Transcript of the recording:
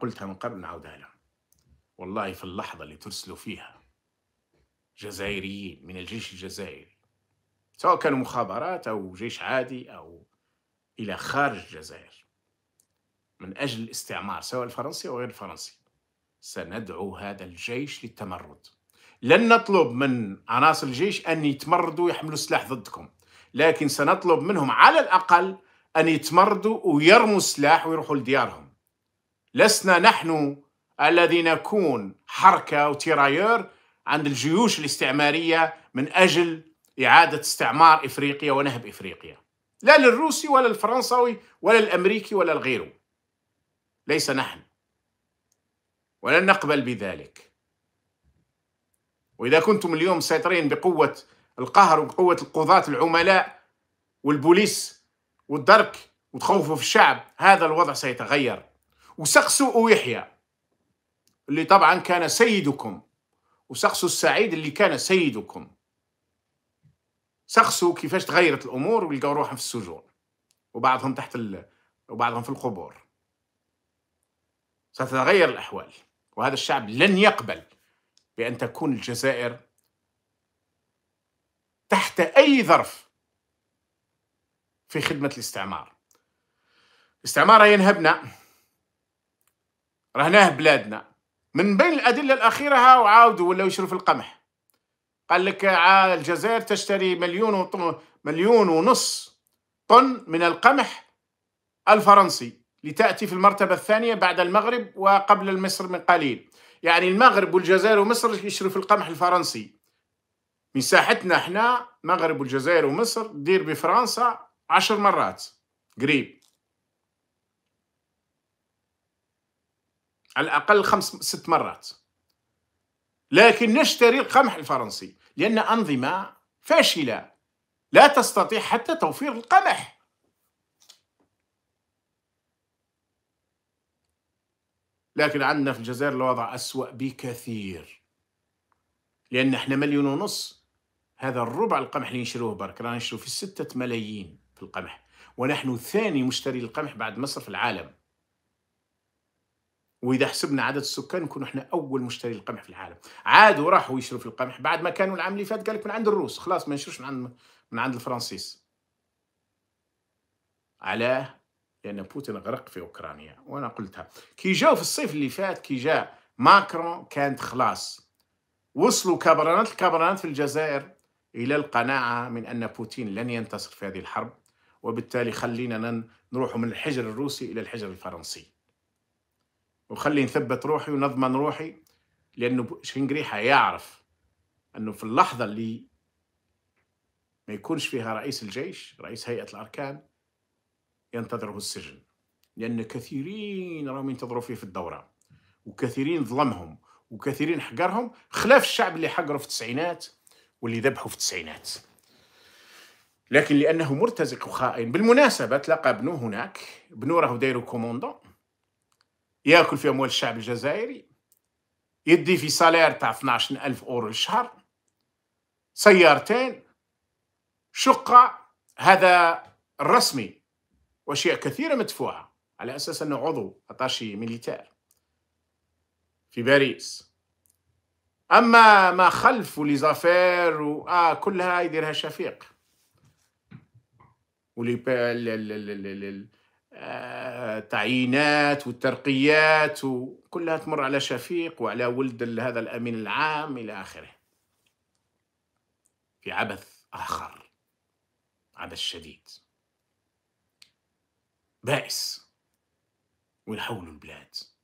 قلتها من قبل نعاودها لهم والله في اللحظة اللي ترسلوا فيها جزائريين من الجيش الجزائري سواء كانوا مخابرات أو جيش عادي أو إلى خارج الجزائر من أجل الاستعمار سواء الفرنسي أو غير الفرنسي سندعو هذا الجيش للتمرد لن نطلب من عناصر الجيش أن يتمردوا ويحملوا سلاح ضدكم لكن سنطلب منهم على الأقل أن يتمردوا ويرموا السلاح ويروحوا لديارهم لسنا نحن الذين نكون حركة وتيرايور عند الجيوش الاستعمارية من أجل إعادة استعمار إفريقيا ونهب إفريقيا لا للروسي ولا الفرنساوي ولا الأمريكي ولا الغيره ليس نحن ولن نقبل بذلك وإذا كنتم اليوم مسيطرين بقوة القهر وبقوة القضاة العملاء والبوليس والدرك وتخوفوا في الشعب هذا الوضع سيتغير وسقسو يحيى اللي طبعا كان سيدكم وسقسو السعيد اللي كان سيدكم سقسو كيفاش تغيرت الامور ولقاو روحهم في السجون وبعضهم تحت ال... وبعضهم في القبور ستتغير الاحوال وهذا الشعب لن يقبل بان تكون الجزائر تحت اي ظرف في خدمه الاستعمار الاستعمار ينهبنا رهناه بلادنا من بين الأدلة الأخيرة هاو وعاودوا ولاو يشرو في القمح قال لك الجزائر تشتري مليون وطن مليون ونص طن من القمح الفرنسي لتأتي في المرتبة الثانية بعد المغرب وقبل مصر من قليل يعني المغرب والجزائر ومصر يشرو في القمح الفرنسي مساحتنا احنا مغرب والجزائر ومصر دير بفرنسا عشر مرات قريب على الأقل خمس ست مرات لكن نشتري القمح الفرنسي لأن أنظمة فاشلة لا تستطيع حتى توفير القمح لكن عندنا في الجزائر الوضع أسوأ بكثير لأن احنا مليون ونص هذا الربع القمح اللي نشروه برك رانا نشرو في ستة ملايين في القمح ونحن ثاني مشتري القمح بعد مصر في العالم واذا حسبنا عدد السكان نكون احنا اول مشتري للقمح في العالم عادوا راحوا يشروا في القمح بعد ما كانوا العام اللي فات قال لك من عند الروس خلاص ما نشروش من عند من عند الفرنسيس علاه لان بوتين غرق في اوكرانيا وانا قلتها كي جاو في الصيف اللي فات كي جاء ماكرون كانت خلاص وصلوا كبرانات الكبرانات في الجزائر الى القناعه من ان بوتين لن ينتصر في هذه الحرب وبالتالي خلينا نروح من الحجر الروسي الى الحجر الفرنسي وخلي نثبت روحي ونضمن روحي لأنه شنقريحة يعرف أنه في اللحظة اللي ما يكونش فيها رئيس الجيش رئيس هيئة الأركان ينتظره السجن لأن كثيرين راهم ينتظروا فيه في الدورة وكثيرين ظلمهم وكثيرين حقرهم خلاف الشعب اللي حقره في التسعينات واللي ذبحوا في التسعينات لكن لأنه مرتزق وخائن بالمناسبة تلقى بنو هناك بنو راهو دايرو كوموندون ياكل في اموال الشعب الجزائري يدي في سالير تاع 12000 اورو الشهر سيارتين شقه هذا الرسمي واشياء كثيره مدفوعه على اساس انه عضو اتاشي ميليتير في باريس اما ما خلف وليزافير و... آه كلها يديرها شفيق ولي آه، تعيينات والترقيات وكلها تمر على شفيق وعلى ولد هذا الأمين العام إلى آخره في عبث آخر عبث شديد بائس وين البلاد